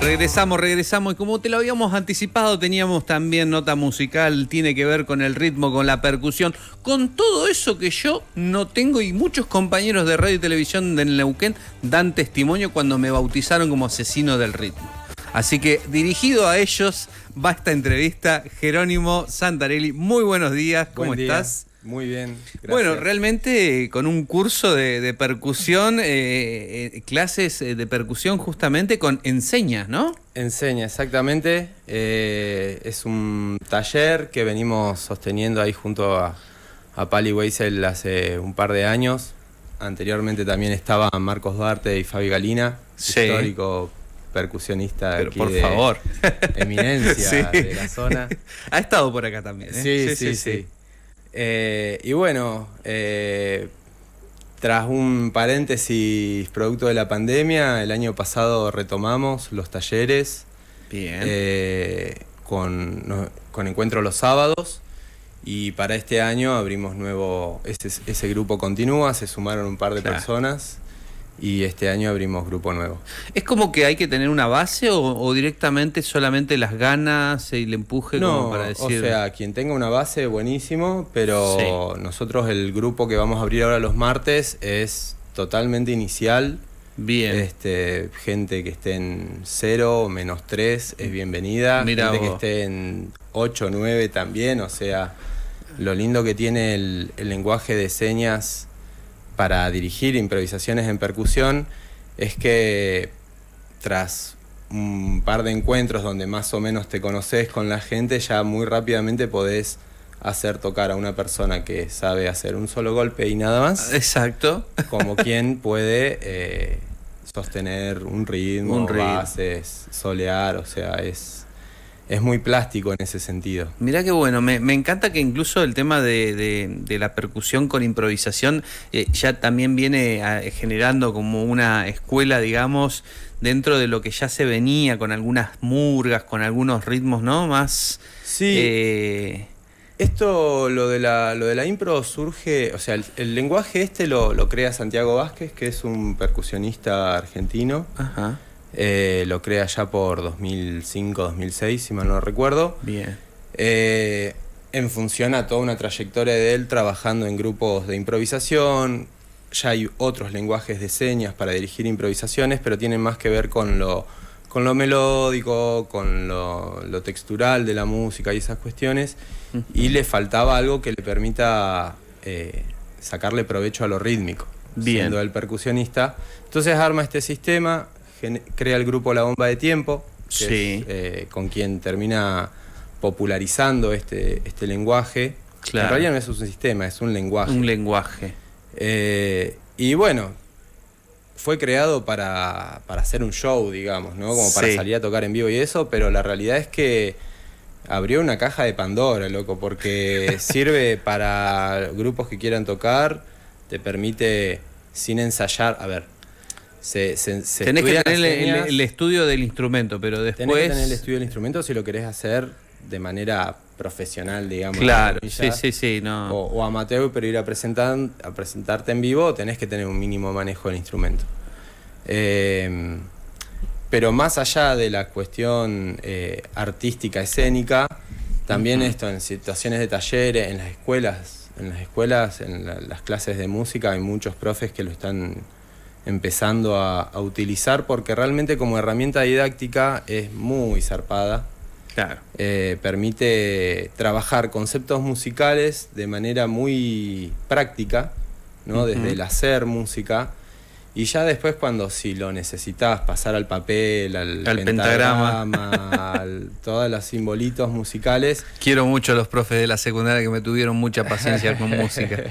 Regresamos, regresamos y como te lo habíamos anticipado teníamos también nota musical, tiene que ver con el ritmo, con la percusión, con todo eso que yo no tengo y muchos compañeros de radio y televisión de Neuquén dan testimonio cuando me bautizaron como asesino del ritmo. Así que dirigido a ellos va esta entrevista, Jerónimo Santarelli, muy buenos días, ¿cómo estás? Muy bien. Gracias. Bueno, realmente eh, con un curso de, percusión, eh, eh, clases de percusión justamente con enseñas, ¿no? Enseña, exactamente. es un taller que venimos sosteniendo ahí junto a, Pali Weisel hace un par de años. Anteriormente también estaba Marcos Duarte y Fabi Galina, histórico percusionista por favor. eminencia de la zona. Ha estado por acá también. sí, sí. sí. sí. Eh, y bueno, eh, tras un paréntesis producto de la pandemia, el año pasado retomamos los talleres. Eh, con, encuentro los sábados. Y para este año abrimos nuevo, ese, grupo continúa, se sumaron un par de personas y este año abrimos grupo nuevo. ¿Es como que hay que tener una base o, directamente solamente las ganas y el empuje no, como para decir? O sea, quien tenga una base, buenísimo, pero nosotros el grupo que vamos a abrir ahora los martes es totalmente inicial. Bien. Este, gente que esté en 0, menos 3 es bienvenida. mira gente que esté en 8, 9 también. O sea, lo lindo que tiene el lenguaje de señas para dirigir improvisaciones en percusión es que tras un par de encuentros donde más o menos te conoces con la gente, ya muy rápidamente podés hacer tocar a una persona que sabe hacer un solo golpe y nada más. Exacto. Como quien puede eh, sostener un ritmo, un ritmo. bases, solear, o sea, es es muy plástico en ese sentido. Mirá qué bueno, me, encanta que incluso el tema de, la percusión con improvisación eh, ya también viene ah, generando como una escuela, digamos, dentro de lo que ya se venía con algunas murgas, con algunos ritmos, ¿no? Más... Sí. Eh, Esto, lo de, la, impro surge, o sea, el, lenguaje este lo, lo, crea Santiago Vázquez, que es un percusionista argentino. Ajá. Eh, lo crea ya por 2005, 2006, si mal no recuerdo. Bien. Eh, en función a toda una trayectoria de él trabajando en grupos de improvisación. Ya hay otros lenguajes de señas para dirigir improvisaciones, pero tienen más que ver con lo, con lo melódico, con lo, lo textural de la música y esas cuestiones. Y le faltaba algo que le permita eh, sacarle provecho a lo rítmico, Bien. siendo el percusionista. Entonces arma este sistema, crea el grupo La Bomba de Tiempo, eh, con quien termina popularizando este, este lenguaje. En realidad no es un sistema, es un lenguaje. Un lenguaje. Eh, y bueno, fue creado para, hacer un show, digamos, ¿no? Como para salir a tocar en vivo y eso, pero la realidad es que abrió una caja de Pandora, loco, porque sirve para grupos que quieran tocar, te permite sin ensayar, a ver, se, Tenés que tener el, estudio del instrumento, pero después. Tenés que tener el estudio del instrumento si lo querés hacer de manera profesional, digamos. Claro, sí, sí, sí. O, amateur, pero ir a, presentar, a presentarte en vivo, tenés que tener un mínimo manejo del instrumento. Em, pero más allá de la cuestión eh, artística, escénica, también esto en situaciones de talleres, en las escuelas, en las escuelas, en las clases de música, hay muchos profes que lo están empezando a, utilizar porque realmente como herramienta didáctica es muy zarpada. Claro. Eh, permite trabajar conceptos musicales de manera muy práctica, Desde el hacer música y ya después cuando si lo necesitas pasar al papel, al, pentagrama, a todos los simbolitos musicales. Quiero mucho a los profes de la secundaria que me tuvieron mucha paciencia con música.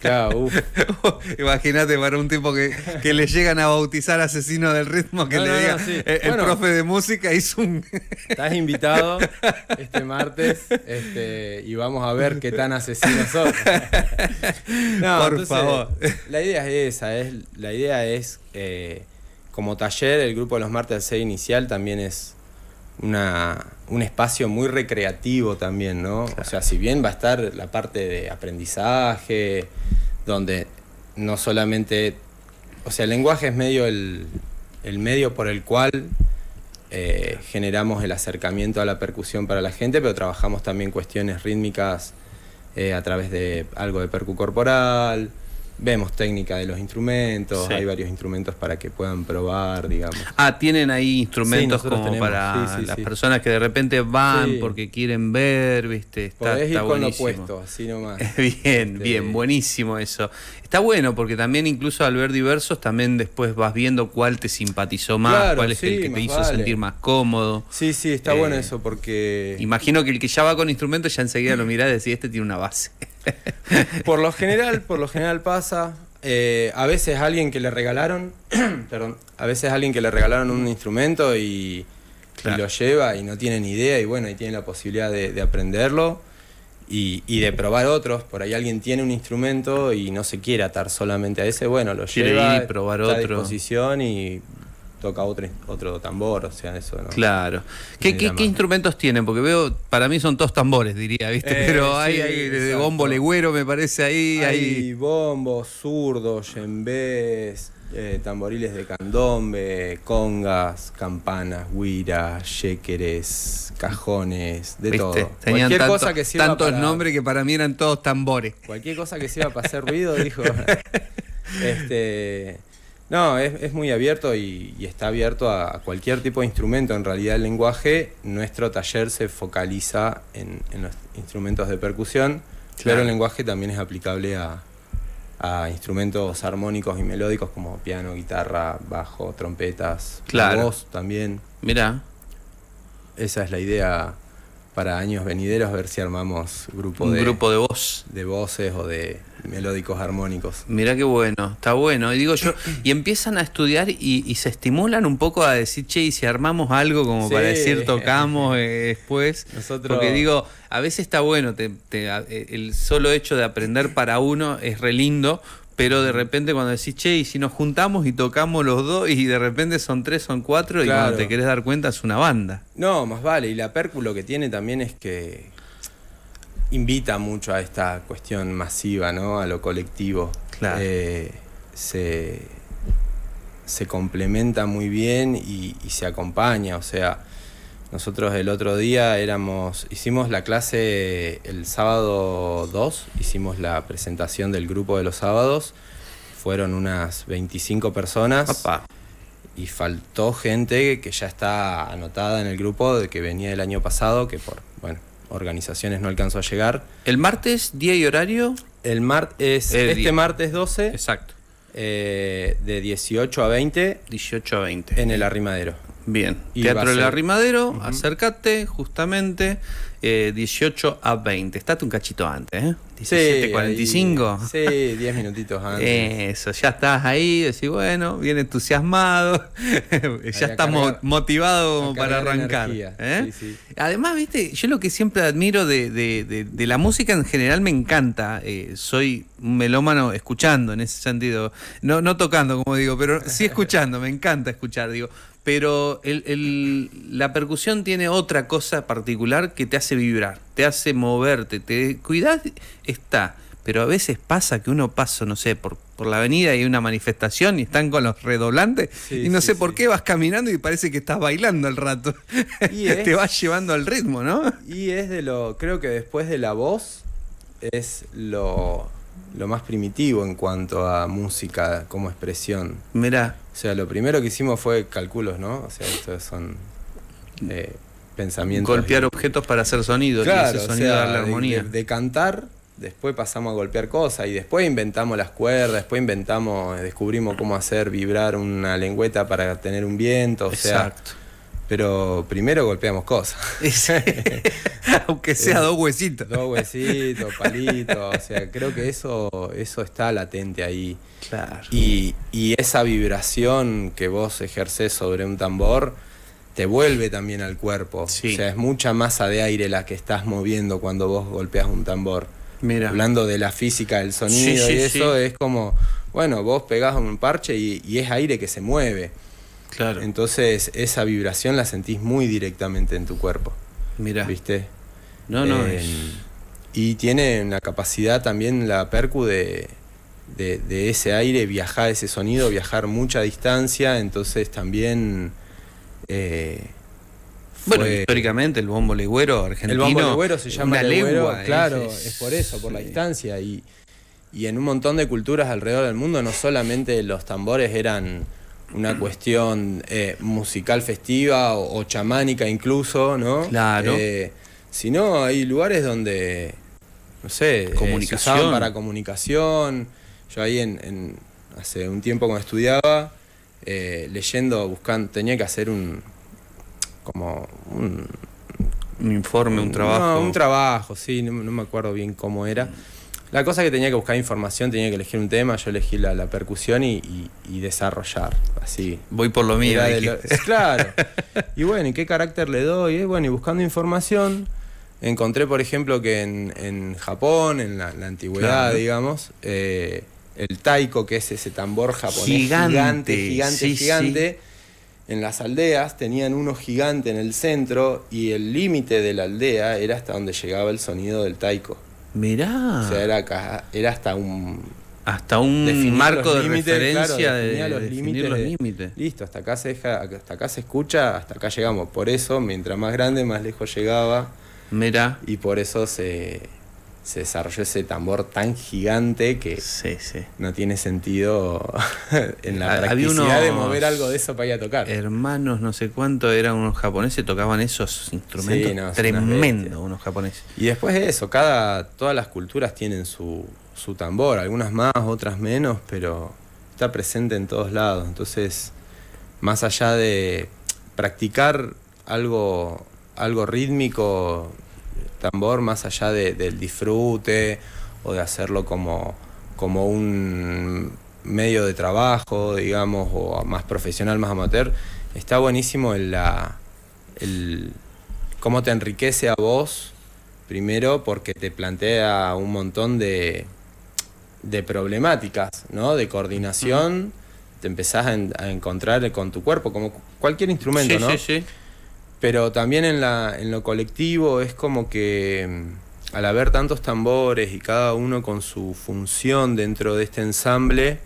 Claro, Imagínate para un tipo que, le llegan a bautizar asesino del ritmo que le diga eh, el, profe de música hizo un... Estás invitado este martes este, y vamos a ver qué tan asesinos son. Por favor. La idea es esa la idea es, eh, como taller, el grupo de los martes 6 inicial también es un espacio muy recreativo también, ¿no? O sea, si bien va a estar la parte de aprendizaje, donde no solamente, o sea, el lenguaje es medio el, medio por el cual eh, generamos el acercamiento a la percusión para la gente, pero trabajamos también cuestiones rítmicas eh, a través de algo de percu corporal, Vemos técnica de los instrumentos, hay varios instrumentos para que puedan probar, digamos. Ah, tienen ahí instrumentos como para las personas que de repente van porque quieren ver, ¿viste? Está, Podés puesto, bien, este, bien, buenísimo eso. Está bueno porque también incluso al ver diversos también después vas viendo cuál te simpatizó más, cuál es el que te hizo sentir más cómodo. Sí, sí, está bueno eh, eso porque... Imagino que el que ya va con instrumentos ya enseguida lo mirás y decís, este tiene una base. por lo general, por lo general pasa. Eh, a veces alguien que le regalaron, a veces alguien que le regalaron un instrumento y, lo lleva y no tiene ni idea y bueno, y tiene la posibilidad de, aprenderlo y, de probar otros. Por ahí alguien tiene un instrumento y no se quiere atar solamente a ese, bueno, lo lleva, probar otro. a disposición y toca otro, otro tambor, o sea, eso, ¿no? Claro. ¿Qué, qué, instrumentos tienen? Porque veo, para mí son todos tambores, diría, ¿viste? Eh, Pero hay, hay de bombo legüero, me parece, ahí. Hay, bombos, zurdos, yembés, eh, tamboriles de candombe, congas, campanas, huiras, yéqueres, cajones, de todo. Tenían cualquier cosa que sirva tantos nombres que para mí eran todos tambores. Cualquier cosa que sirva para hacer ruido, dijo. este... No, es, muy abierto y, está abierto a cualquier tipo de instrumento. En realidad el lenguaje, nuestro taller se focaliza en, los instrumentos de percusión, claro. pero el lenguaje también es aplicable a, instrumentos armónicos y melódicos como piano, guitarra, bajo, trompetas, voz también. Mira. Esa es la idea para años venideros, ver si armamos grupo un de, grupo de voz. De voces o de melódicos armónicos. Mirá qué bueno, está bueno. Y digo yo, y empiezan a estudiar y, se estimulan un poco a decir, che, y si armamos algo como para decir tocamos eh, después. Nosotros... Porque digo, a veces está bueno, el solo hecho de aprender para uno es re lindo, pero de repente cuando decís, che, y si nos juntamos y tocamos los dos, y de repente son tres, son cuatro, y cuando te querés dar cuenta es una banda. No, más vale, y la pérculo que tiene también es que invita mucho a esta cuestión masiva, ¿no? A lo colectivo. Eh, se, se complementa muy bien y, y se acompaña, o sea, nosotros el otro día éramos, hicimos la clase el sábado 2, hicimos la presentación del grupo de los sábados, fueron unas 25 personas y faltó gente que ya está anotada en el grupo de que venía el año pasado, que por bueno, organizaciones no alcanzó a llegar. ¿El martes, día y horario? El este martes, este martes 12. Exacto. Eh, de 18 a 20. 18 a 20. En el arrimadero. Bien, Teatro del Arrimadero, acercate acércate justamente 18 eh, a 20. Estate un cachito antes, ¿eh? 17.45. Sí, 10 minutitos antes. Eso, ya estás ahí, decís, bueno, bien entusiasmado, ya estás motivado para arrancar. ¿eh? Además, viste, yo lo que siempre admiro de, de, de, la música en general me encanta. Eh, soy un melómano escuchando en ese sentido, no, no tocando, como digo, pero sí escuchando, me encanta escuchar. Digo, pero la percusión tiene otra cosa particular que te hace vibrar, te hace moverte, te cuidado, está. Pero a veces pasa que uno pasa, no sé, por, la avenida y hay una manifestación y están con los redoblantes y no sé por qué vas caminando y parece que estás bailando al rato. Y te vas llevando al ritmo, ¿no? Y es de lo, creo que después de la voz es lo, lo más primitivo en cuanto a música como expresión. Mirá. O sea, lo primero que hicimos fue cálculos, ¿no? O sea, estos son eh, pensamientos. Golpear objetos para hacer sonido, y ese sonido o armonía. De, cantar, después pasamos a golpear cosas y después inventamos las cuerdas, después inventamos, descubrimos cómo hacer vibrar una lengüeta para tener un viento, o sea. Exacto. Pero primero golpeamos cosas. Aunque sea eh, dos huesitos. Dos huesitos, palitos. O sea, creo que eso, eso está latente ahí. Claro. Y, y, esa vibración que vos ejercés sobre un tambor te vuelve también al cuerpo. O sea, es mucha masa de aire la que estás moviendo cuando vos golpeas un tambor. Mira. Hablando de la física del sonido y eso, es como, bueno, vos pegás un parche y es aire que se mueve. Entonces esa vibración la sentís muy directamente en tu cuerpo. Mira. ¿Viste? No, no. Em, y tiene una capacidad también la percu de, ese aire, viajar ese sonido, viajar mucha distancia, entonces también... Eh, bueno, históricamente el bombo legüero argentino. El bombo legüero se llama legüero, claro, es, por eso, por la distancia. Y, y en un montón de culturas alrededor del mundo no solamente los tambores eran una cuestión eh, musical festiva o, chamánica incluso, ¿no? Claro. Eh, no hay lugares donde, no sé, eh, comunicación. para comunicación. Yo ahí en, hace un tiempo cuando estudiaba, eh, leyendo, buscando, tenía que hacer un, como un... informe, un trabajo. No, un trabajo, sí, no me acuerdo bien cómo era. La cosa que tenía que buscar información, tenía que elegir un tema, yo elegí la, percusión y, desarrollar. Así. Voy por lo mío. claro. y bueno, ¿y qué carácter le doy? bueno, y buscando información, encontré, por ejemplo, que en, Japón, en la, antigüedad, digamos, eh, el taiko, que es ese tambor japonés gigante, gigante, gigante, En las aldeas tenían uno gigante en el centro y el límite de la aldea era hasta donde llegaba el sonido del taiko. Mirá. O sea, era, era hasta un. Hasta un marco de referencia de los los límites. Listo, hasta acá se deja, hasta acá se escucha, hasta acá llegamos. Por eso, mientras más grande, más lejos llegaba. Mirá. Y por eso se se desarrolló ese tambor tan gigante que no tiene sentido en la practicidad de mover algo de eso para ir a tocar. Hermanos, no sé cuánto, eran unos japoneses, tocaban esos instrumentos tremendos unos japoneses. Y después de eso, cada todas las culturas tienen su, su tambor, algunas más, otras menos, pero está presente en todos lados. Entonces, más allá de practicar algo algo rítmico tambor más allá del disfrute o de hacerlo como, como un medio de trabajo, digamos, o más profesional, más amateur, está buenísimo el, la, el cómo te enriquece a vos, primero porque te plantea un montón de, de problemáticas, ¿no? De coordinación, te empezás a, encontrar con tu cuerpo, como cualquier instrumento, pero también en, la, en lo colectivo es como que mm, al haber tantos tambores y cada uno con su función dentro de este ensamble,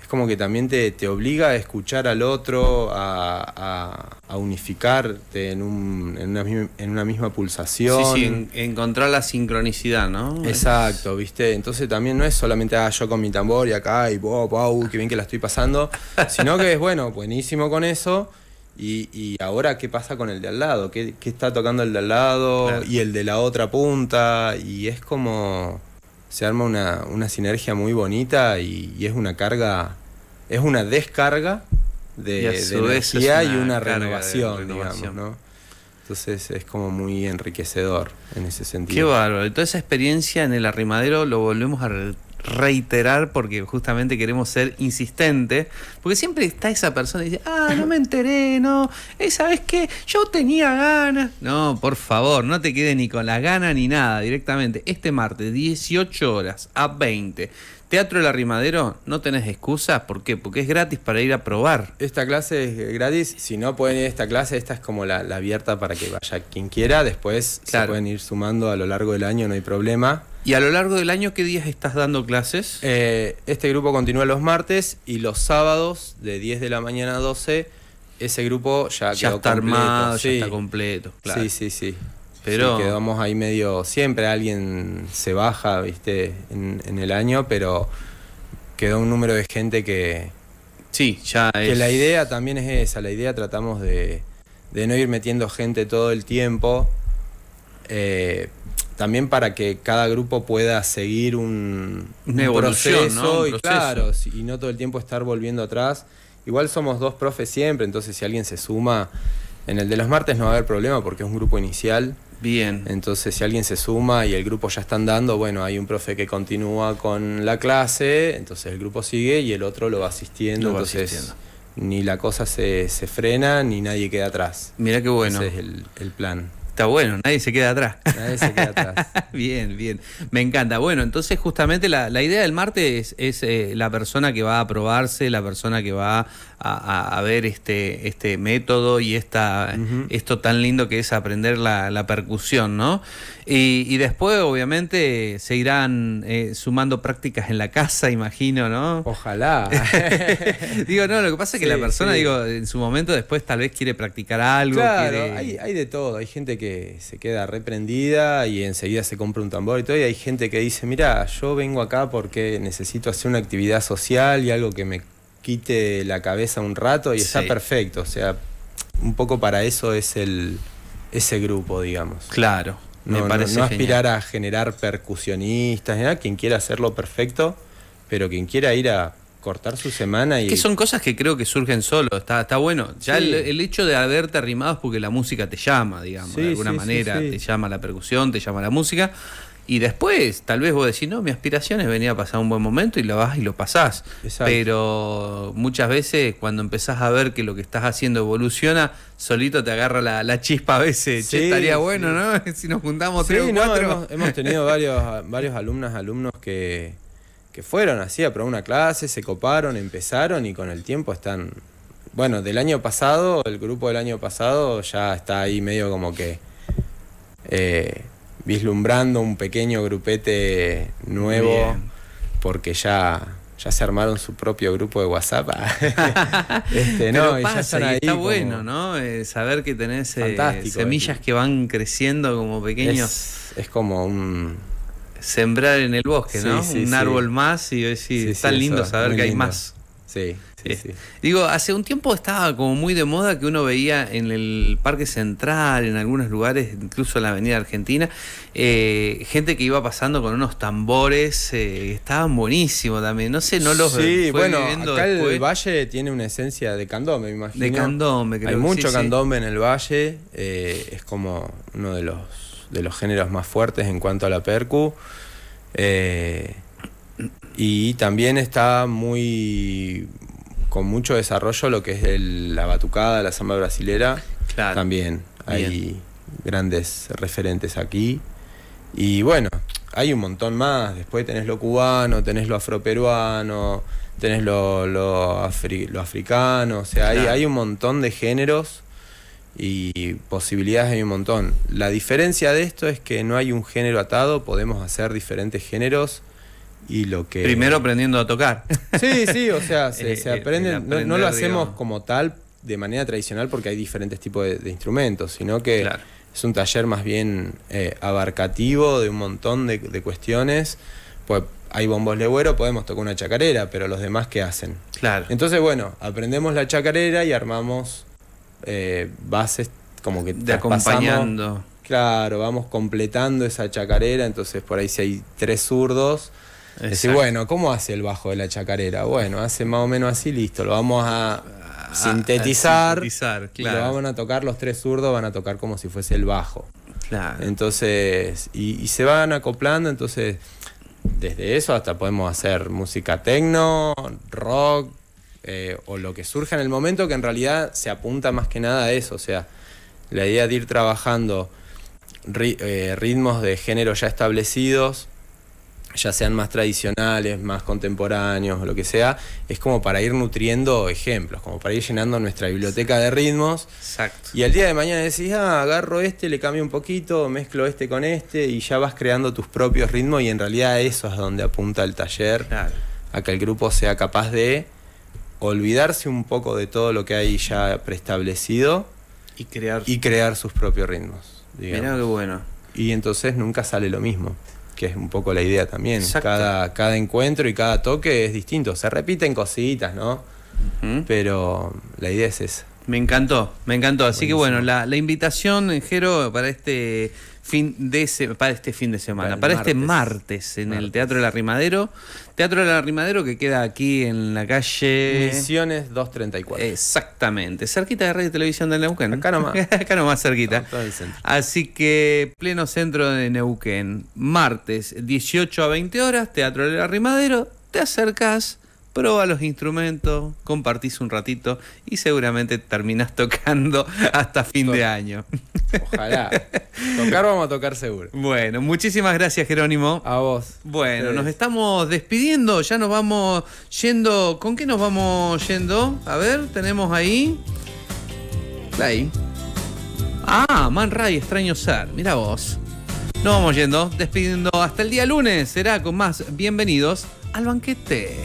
es como que también te, obliga a escuchar al otro, a, a, unificarte en, un, en, una, misma pulsación. Sí, encontrar la sincronicidad, ¿no? Exacto, ¿viste? Entonces también no es solamente ah, yo con mi tambor y acá y wow, wow, qué bien que la estoy pasando, sino que es bueno, buenísimo con eso y, y, ahora, ¿qué pasa con el de al lado? ¿Qué, está tocando el de al lado y el de la otra punta? Y es como. Se arma una, una sinergia muy bonita y, es una carga. Es una descarga de, energía y una renovación, digamos, ¿no? Entonces es como muy enriquecedor en ese sentido. Qué bárbaro. Toda esa experiencia en el arrimadero lo volvemos a reiterar porque justamente queremos ser insistentes, porque siempre está esa persona y dice, ah, no me enteré, no, eh, ¿sabes que Yo tenía ganas. No, por favor, no te quede ni con la ganas ni nada, directamente. Este martes, 18 horas a 20. Teatro El Arrimadero, no tenés excusas, ¿por qué? Porque es gratis para ir a probar. Esta clase es gratis, si no pueden ir a esta clase, esta es como la, abierta para que vaya quien quiera, después se pueden ir sumando a lo largo del año, no hay problema. ¿Y a lo largo del año qué días estás dando clases? Eh, este grupo continúa los martes y los sábados de 10 de la mañana a 12 ese grupo ya, quedó está completo, armado, sí. ya está completo. Sí, sí, sí. Pero quedamos ahí medio. Siempre alguien se baja, viste, en, el año, pero quedó un número de gente que. Sí, ya que la idea también es esa. La idea tratamos de, de no ir metiendo gente todo el tiempo. Eh, también para que cada grupo pueda seguir un, proceso, y claro, y no todo el tiempo estar volviendo atrás. Igual somos dos profes siempre, entonces si alguien se suma, en el de los martes no va a haber problema porque es un grupo inicial. Bien. Entonces, si alguien se suma y el grupo ya está andando, bueno, hay un profe que continúa con la clase, entonces el grupo sigue y el otro lo va asistiendo. entonces, ni la cosa se, se, frena ni nadie queda atrás. Mira qué bueno. Ese es el, el plan. Está bueno, nadie se queda atrás. Nadie se queda atrás. bien, bien. Me encanta. Bueno, entonces justamente la, la idea del martes es, eh, la persona que va a probarse, la persona que va a, a, ver este, este método y esta, esto tan lindo que es aprender la, la percusión, ¿no? Y, y, después, obviamente, se irán eh, sumando prácticas en la casa, imagino, ¿no? Ojalá. digo, no, lo que pasa es que la persona, digo, en su momento después tal vez quiere practicar algo. Claro, hay, hay de todo. Hay gente que se queda reprendida y enseguida se compra un tambor y todo. Y hay gente que dice, mira, yo vengo acá porque necesito hacer una actividad social y algo que me quite la cabeza un rato y está perfecto. O sea, un poco para eso es el ese grupo, digamos. Claro. No, me parece aspirar a generar percusionistas, quien quiera hacerlo perfecto, pero quien quiera ir a cortar su semana y... que son cosas que creo que surgen solo, está, está bueno. Ya el, hecho de haberte arrimado es porque la música te llama, digamos, de alguna manera, te llama la percusión, te llama la música. Y después, tal vez vos decís, no, mi aspiración es venir a pasar un buen momento y lo vas y lo pasás. Pero muchas veces cuando empezás a ver que lo que estás haciendo evoluciona, solito te agarra la, chispa a veces. estaría bueno, ¿no? si nos juntamos tres o no, cuatro. Hemos, tenido varios, varios alumnas, alumnos que, que fueron así, probar una clase, se coparon, empezaron y con el tiempo están... Bueno, del año pasado, el grupo del año pasado ya está ahí medio como que eh, vislumbrando un pequeño grupete nuevo porque ya ya se armaron su propio grupo de WhatsApp. no, está bueno, ¿no? Eh, saber que tenés eh, semillas que van creciendo como pequeños. es como un sembrar en el bosque, ¿no? un árbol más y decir, tan lindo saber que hay más. Sí, eh, sí, Digo, hace un tiempo estaba como muy de moda que uno veía en el Parque Central, en algunos lugares, incluso en la Avenida Argentina, eh, gente que iba pasando con unos tambores, eh, estaban buenísimos también. No sé, no los Sí, bueno, acá el valle tiene una esencia de candombe, me imagino. De candombe, creo. Hay mucho candombe en el valle, es como uno de los de los géneros más fuertes en cuanto a la percu. Eh, y también está muy con mucho desarrollo lo que es la batucada, la samba brasilera. También hay grandes referentes aquí. Y bueno, hay un montón más. Después tenés lo cubano, tenés lo afroperuano, tenés lo, lo, africano. O sea, hay, hay un montón de géneros y posibilidades hay un montón. La diferencia de esto es que no hay un género atado, podemos hacer diferentes géneros y lo que... Primero aprendiendo a tocar. Sí, sí, o sea, se, eh, eh, aprende, no, lo hacemos como tal de manera tradicional porque hay diferentes tipos de, instrumentos, sino que es un taller más bien eh, abarcativo de un montón de, cuestiones. Pues hay bombos de güero, podemos tocar una chacarera, pero los demás, ¿qué hacen? Claro. Entonces, bueno, aprendemos la chacarera y armamos eh, bases como que te acompañando. Claro, vamos completando esa chacarera, entonces por ahí si hay tres zurdos, decir, bueno, ¿cómo hace el bajo de la chacarera? Bueno, hace más o menos así, listo, lo vamos a, sintetizar, claro. lo vamos a tocar los tres zurdos, van a tocar como si fuese el bajo. Claro. Entonces, y, se van acoplando, entonces desde eso hasta podemos hacer música tecno, rock, eh, o lo que surja en el momento, que en realidad se apunta más que nada a eso. O sea, la idea de ir trabajando eh, ritmos de género ya establecidos, ya sean más tradicionales, más contemporáneos, lo que sea, es como para ir nutriendo ejemplos, como para ir llenando nuestra biblioteca de ritmos. Exacto. Y al día de mañana decís, ah, agarro este, le cambio un poquito, mezclo este con este, y ya vas creando tus propios ritmos, y en realidad eso es donde apunta el taller, a que el grupo sea capaz de olvidarse un poco de todo lo que hay ya preestablecido y crear, y crear sus propios ritmos. mira qué bueno. Y entonces nunca sale lo mismo, que es un poco la idea también. Cada, encuentro y cada toque es distinto. Se repiten cositas, ¿no? Pero la idea es esa. Me encantó, me encantó. Así que bueno, la, la invitación, Jero, para este fin de ese para este fin de semana, para, este martes en el Teatro del Arrimadero. Teatro del Arrimadero que queda aquí en la calle. Misiones 234. Exactamente, cerquita de Radio y Televisión de Neuquén. Acá nomás. Acá nomás cerquita. Así que pleno centro de Neuquén. Martes, 18 a 20 horas, Teatro del Arrimadero. Te acercas, proba los instrumentos, compartís un ratito y seguramente terminás tocando hasta fin de año. Ojalá. Tocar vamos a tocar seguro. Bueno, muchísimas gracias, Jerónimo. A vos. Bueno, nos estamos despidiendo, ya nos vamos yendo. ¿Con qué nos vamos yendo? A ver, tenemos ahí. Ahí. Ah, Man Ray, extraño ser. Mira vos. Nos vamos yendo, despidiendo hasta el día lunes. Será con más bienvenidos al banquete.